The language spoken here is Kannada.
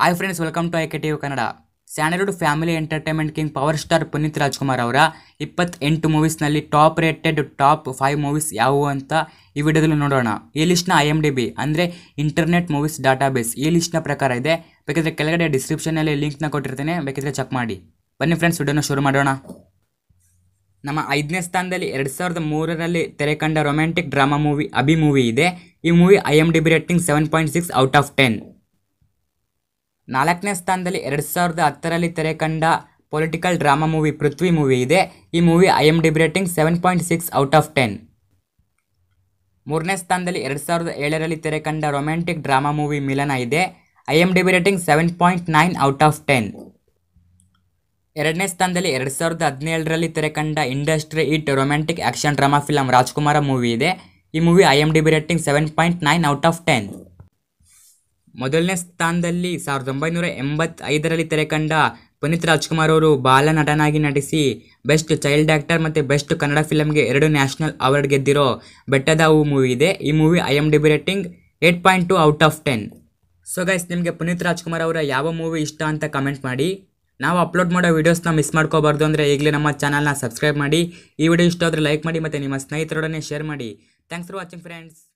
hi friends welcome to K T V Kannada Sandalwood family entertainment king power star Puneeth Rajkumar ಅವರ ಇಪ್ಪತ್ತೆಂಟು ಮೂವೀಸ್ನಲ್ಲಿ top rated top five movies ಯಾವುವು ಅಂತ ಈ ವಿಡಿಯೋದಲ್ಲಿ ನೋಡೋಣ ಈ ಲಿಸ್ಟ್ನ ಐ ಎಮ್ ಡಿ ಬಿ ಅಂದರೆ ಇಂಟರ್ನೆಟ್ ಮೂವೀಸ್ ಡಾಟಾಬೇಸ್ ಈ ಲಿಸ್ಟ್ನ ಪ್ರಕಾರ ಇದೆ ಬೇಕಿದ್ರೆ ಕೆಳಗಡೆ ಡಿಸ್ಕ್ರಿಪ್ಷನಲ್ಲಿ ಲಿಂಕ್ನ ಕೊಟ್ಟಿರ್ತೇನೆ ಬೇಕಿದ್ರೆ ಚೆಕ್ ಮಾಡಿ ಬನ್ನಿ ಫ್ರೆಂಡ್ಸ್ ವಿಡಿಯೋನ ಶುರು ಮಾಡೋಣ ನಮ್ಮ ಐದನೇ ಸ್ಥಾನದಲ್ಲಿ ಎರಡು ಸಾವಿರದ ಮೂರರಲ್ಲಿ ತೆರೆ ಕಂಡ romantic drama movie Abhi movie ಇದೆ ಈ movie I M D B rating seven point six out of ten ನಾಲ್ಕನೇ ಸ್ಥಾನದಲ್ಲಿ ಎರಡು ಸಾವಿರದ ಹತ್ತರಲ್ಲಿ ತೆರೆ ಕಂಡ political drama movie Prithvi movie ಇದೆ ಈ movie I M D B rating seven point six out of ten ಮೂರನೇ ಸ್ಥಾನದಲ್ಲಿ ಎರಡು ಸಾವಿರದ ಏಳರಲ್ಲಿ ತೆರೆ ಕಂಡ ರೊಮ್ಯಾಂಟಿಕ್ ಡ್ರಾಮಾ ಮೂವಿ ಮಿಲನ ಇದೆ I M D rating seven point nine out of ten ಎರಡನೇ ಸ್ಥಾನದಲ್ಲಿ ಎರಡು ಸಾವಿರದ ಹದಿನೇಳರಲ್ಲಿ ತೆರೆ ಕಂಡ industry hit romantic action drama film Rajakumara movie ಇದೆ ಈ movie I M D B rating seven point nine out of ten ಮೊದಲನೇ ಸ್ಥಾನದಲ್ಲಿ ಸಾವಿರದ ಒಂಬೈನೂರ ಎಂಬತ್ತೈದರಲ್ಲಿ ತೆರೆ ಕಂಡ ಪುನೀತ್ ರಾಜ್ಕುಮಾರ್ ಅವರು ಬಾಲ ನಟನಾಗಿ ನಟಿಸಿ ಬೆಸ್ಟ್ ಚೈಲ್ಡ್ ಆ್ಯಕ್ಟರ್ ಮತ್ತು ಬೆಸ್ಟ್ ಕನ್ನಡ ಫಿಲಮ್ಗೆ ಎರಡು ನ್ಯಾಷನಲ್ ಅವಾರ್ಡ್ ಗೆದ್ದಿರೋ ಬೆಟ್ಟದ ಹೂ ಮೂವಿ ಇದೆ ಈ movie I M D B rating eight point two out of ten so guys ನಿಮಗೆ ಪುನೀತ್ ರಾಜ್ಕುಮಾರ್ ಅವರ ಯಾವ ಮೂವಿ ಇಷ್ಟ ಅಂತ ಕಮೆಂಟ್ ಮಾಡಿ ನಾವು ಅಪ್ಲೋಡ್ ಮಾಡೋ ವೀಡಿಯೋಸ್ನ ಮಿಸ್ ಮಾಡ್ಕೋಬಾರ್ದು ಅಂದರೆ ಈಗಲೇ ನಮ್ಮ ಚಾನಲ್ನ ಸಬ್ಸ್ಕ್ರೈಬ್ ಮಾಡಿ ಈ ವಿಡಿಯೋ ಇಷ್ಟ ಆದರೆ ಲೈಕ್ ಮಾಡಿ ಮತ್ತು ನಿಮ್ಮ ಸ್ನೇಹಿತರೊಡನೆ ಶೇರ್ ಮಾಡಿ ಥ್ಯಾಂಕ್ಸ್ ಫಾರ್ ವಾಚಿಂಗ್ ಫ್ರೆಂಡ್ಸ್